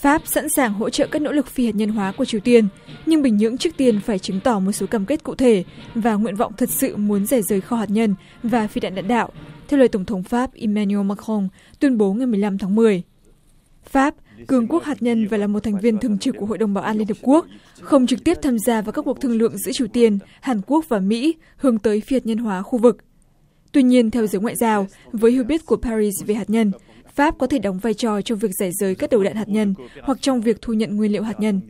pháp sẵn sàng hỗ trợ các nỗ lực phi hạt nhân hóa của triều tiên nhưng bình nhưỡng trước tiên phải chứng tỏ một số cam kết cụ thể và nguyện vọng thật sự muốn rời rời kho hạt nhân và phi đạn đạn đạo theo lời tổng thống pháp emmanuel macron tuyên bố ngày 15 tháng 10. pháp cường quốc hạt nhân và là một thành viên thường trực của hội đồng bảo an liên hợp quốc không trực tiếp tham gia vào các cuộc thương lượng giữa triều tiên hàn quốc và mỹ hướng tới phi hạt nhân hóa khu vực Tuy nhiên, theo giới ngoại giao, với hiểu biết của Paris về hạt nhân, pháp có thể đóng vai trò trong việc giải giới các đầu đạn hạt nhân hoặc trong việc thu nhận nguyên liệu hạt nhân